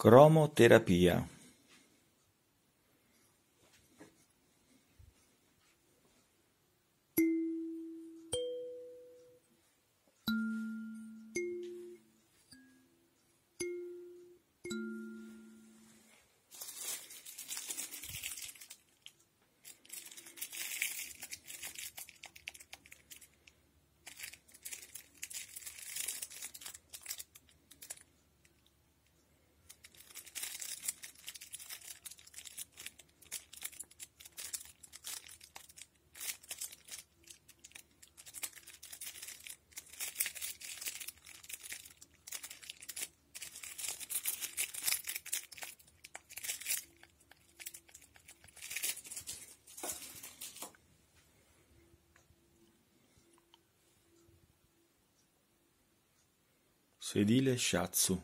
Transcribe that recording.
cromoterapia Sedile Shiatsu